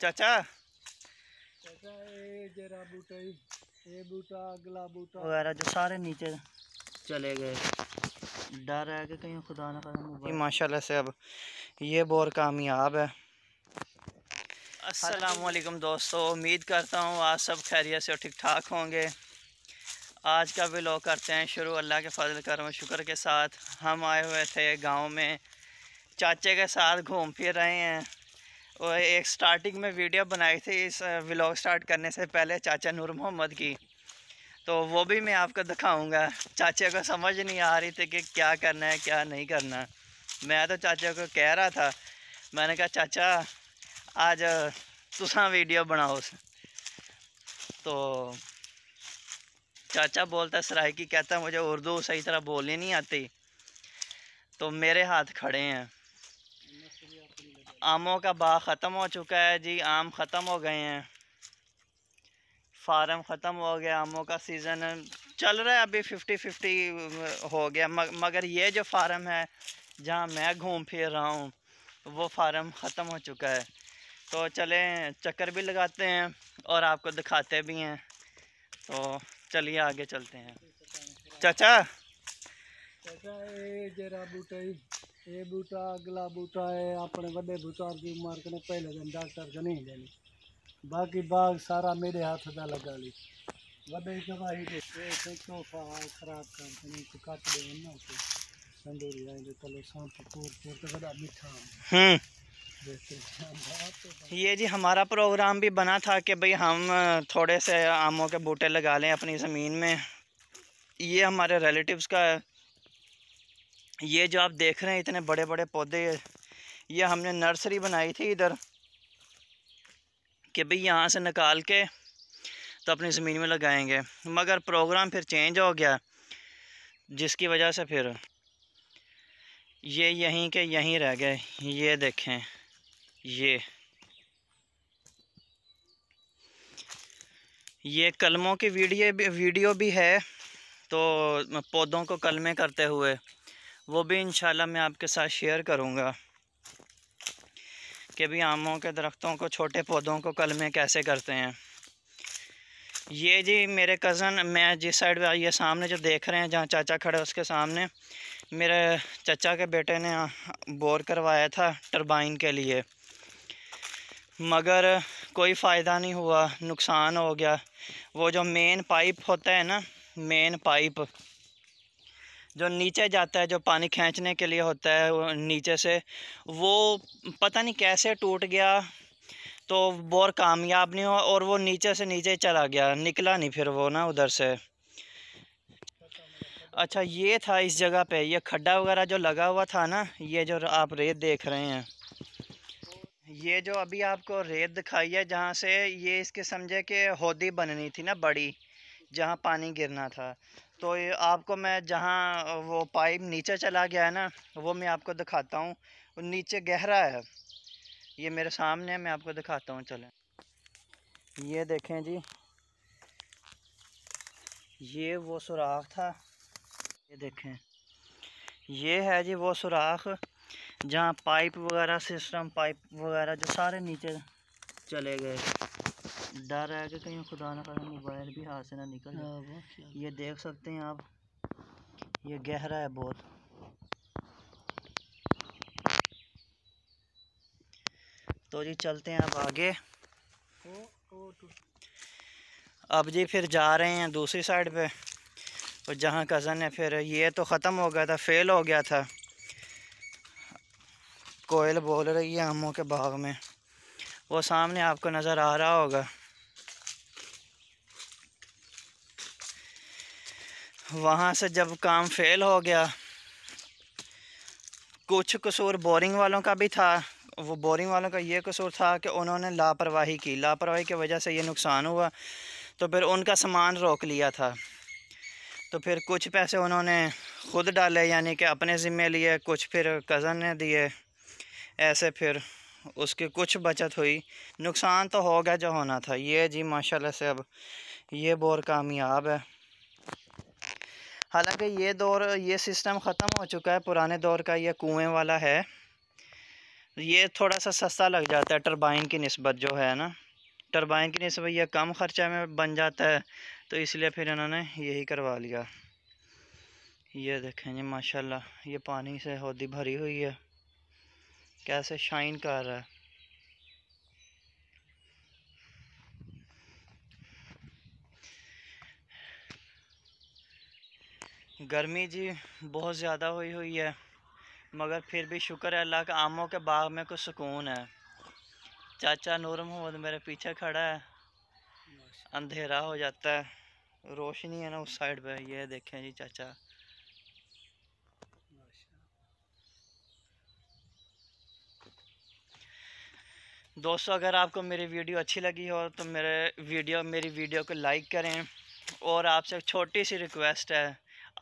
चाचा चाचा जरा बूटा बूटा अगला बूटा वगैरह जो सारे नीचे चले गए डर है कि कहीं खुदा ना करे माशाल्लाह से अब ये बोर कामयाब है असलम दोस्तों उम्मीद करता हूँ आप सब खैरियत से ठीक ठाक होंगे आज का भी लोग करते हैं शुरू अल्लाह के फजल करम शुक्र के साथ हम आए हुए थे गांव में चाचे के साथ घूम फिर रहे हैं और एक स्टार्टिंग में वीडियो बनाई थी इस व्लॉग स्टार्ट करने से पहले चाचा नूर मोहम्मद की तो वो भी मैं आपको दिखाऊंगा चाचा को समझ नहीं आ रही थी कि क्या करना है क्या नहीं करना मैं तो चाचा को कह रहा था मैंने कहा चाचा आज तुसा वीडियो बनाओ तो चाचा बोलता सराय की कहता मुझे उर्दू सही तरह बोलनी नहीं आती तो मेरे हाथ खड़े हैं आमों का बाग ख़त्म हो चुका है जी आम ख़त्म हो गए हैं फार्म ख़त्म हो गया आमों का सीज़न चल रहा है अभी फिफ्टी फिफ्टी हो गया मगर ये जो फार्म है जहाँ मैं घूम फिर रहा हूँ वो फार्म ख़त्म हो चुका है तो चलें चक्कर भी लगाते हैं और आपको दिखाते भी हैं तो चलिए आगे चलते हैं चाचा चाचा जरा बूटा ये बूटा अगला बूटा है अपने वे बूटा की उम्र कने पहले दिन डॉक्टर कने नहीं देनी बाकी बाग सारा मेरे हाथ का लगा ली बड़े गवाही दे ये खराब कर ये जी हमारा प्रोग्राम भी बना था कि भाई हम थोड़े से आमों के बूटे लगा लें अपनी ज़मीन में ये हमारे रिलेटिव्स का है ये जो आप देख रहे हैं इतने बड़े बड़े पौधे ये हमने नर्सरी बनाई थी इधर कि भाई यहाँ से निकाल के तो अपनी ज़मीन में लगाएंगे मगर प्रोग्राम फिर चेंज हो गया जिसकी वजह से फिर ये यहीं के यहीं रह गए ये देखें ये ये कलमों की वीडियो भी वीडियो भी है तो पौधों को कलमे करते हुए वो भी इन मैं आपके साथ शेयर करूँगा कि भी आमों के दरख्तों को छोटे पौधों को कलमे कैसे करते हैं ये जी मेरे कज़न मैं जिस साइड पर ये सामने जो देख रहे हैं जहाँ चाचा खड़े उसके सामने मेरे चाचा के बेटे ने बोर करवाया था टरबाइन के लिए मगर कोई फ़ायदा नहीं हुआ नुकसान हो गया वो जो मेन पाइप होता है ना मेन पाइप जो नीचे जाता है जो पानी खींचने के लिए होता है नीचे से वो पता नहीं कैसे टूट गया तो बोर कामयाब नहीं हुआ और वो नीचे से नीचे चला गया निकला नहीं फिर वो ना उधर से अच्छा ये था इस जगह पे ये खड्डा वगैरह जो लगा हुआ था ना ये जो आप रेत देख रहे हैं ये जो अभी आपको रेत दिखाई है जहाँ से ये इसके समझे कि होदी बननी थी ना बड़ी जहाँ पानी गिरना था तो ये आपको मैं जहाँ वो पाइप नीचे चला गया है ना वो मैं आपको दिखाता हूँ और नीचे गहरा है ये मेरे सामने है मैं आपको दिखाता हूँ चलें ये देखें जी ये वो सुराख था ये देखें ये है जी वो सुराख जहाँ पाइप वगैरह सिस्टम पाइप वगैरह जो सारे नीचे चले गए डर है कि कहीं खुदा ना खा मोबाइल भी हाथ से ना निकल हाँ, ये देख सकते हैं आप ये गहरा है बहुत तो जी चलते हैं आप आगे तो- अब जी फिर जा रहे हैं दूसरी साइड पे और जहाँ कज़न है फिर ये तो ख़त्म हो गया था फेल हो गया था कोयल बोल रही है आमों के बाग में वो सामने आपको नज़र आ रहा होगा वहाँ से जब काम फेल हो गया कुछ कसूर बोरिंग वालों का भी था वो बोरिंग वालों का ये कसूर था कि उन्होंने लापरवाही की लापरवाही की वजह से ये नुकसान हुआ तो फिर उनका सामान रोक लिया था तो फिर कुछ पैसे उन्होंने ख़ुद डाले यानी कि अपने ज़िम्मे लिए कुछ फिर कज़न ने दिए ऐसे फिर उसकी कुछ बचत हुई नुकसान तो होगा जो होना था ये जी माशाल्लाह से अब ये बोर कामयाब है हालांकि ये दौर ये सिस्टम ख़त्म हो चुका है पुराने दौर का यह कुएँ वाला है ये थोड़ा सा सस्ता लग जाता है टरबाइन की नस्बत जो है ना टरबाइन की नस्बत यह कम ख़र्चा में बन जाता है तो इसलिए फिर इन्होंने यही करवा लिया ये देखें जी माशाल्लाह ये पानी से होदी भरी हुई है कैसे शाइन कर रहा है गर्मी जी बहुत ज़्यादा हुई हुई है मगर फिर भी शुक्र है अल्लाह के आमों के बाग में कुछ सुकून है चाचा नूर मोहम्मद मेरे पीछे खड़ा है अंधेरा हो जाता है रोशनी है ना उस साइड पे ये देखें जी चाचा दोस्तों अगर आपको मेरी वीडियो अच्छी लगी हो तो मेरे वीडियो मेरी वीडियो को लाइक करें और आपसे एक छोटी सी रिक्वेस्ट है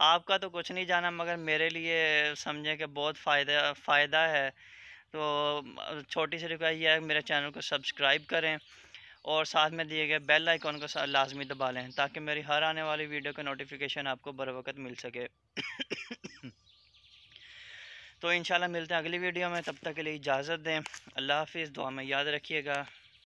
आपका तो कुछ नहीं जाना मगर मेरे लिए समझें कि बहुत फ़ायदा फ़ायदा है तो छोटी सी रिक्वेस्ट यह है मेरे चैनल को सब्सक्राइब करें और साथ में दिए गए बेल आइकॉन को लाजमी दबा लें ताकि मेरी हर आने वाली वीडियो का नोटिफिकेशन आपको बर वक्त मिल सके तो इंशाल्लाह मिलते हैं अगली वीडियो में तब तक के लिए इजाज़त दें अल्लाह हाफिज़ दुआ में याद रखिएगा